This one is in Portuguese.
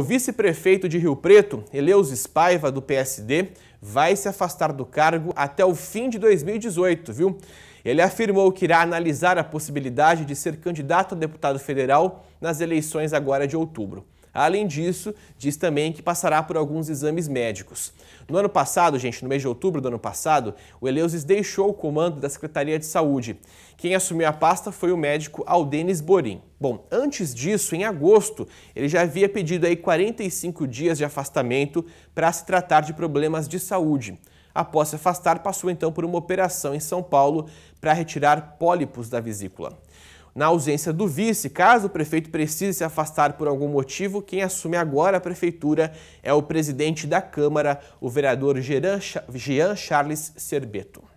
O vice-prefeito de Rio Preto, Eleus Spaiva, do PSD, vai se afastar do cargo até o fim de 2018, viu? Ele afirmou que irá analisar a possibilidade de ser candidato a deputado federal nas eleições agora de outubro. Além disso, diz também que passará por alguns exames médicos. No ano passado, gente, no mês de outubro do ano passado, o Eleusis deixou o comando da Secretaria de Saúde. Quem assumiu a pasta foi o médico Aldenis Borim. Bom, antes disso, em agosto, ele já havia pedido aí 45 dias de afastamento para se tratar de problemas de saúde. Após se afastar, passou então por uma operação em São Paulo para retirar pólipos da vesícula. Na ausência do vice, caso o prefeito precise se afastar por algum motivo, quem assume agora a prefeitura é o presidente da Câmara, o vereador Jean Charles Cerbeto.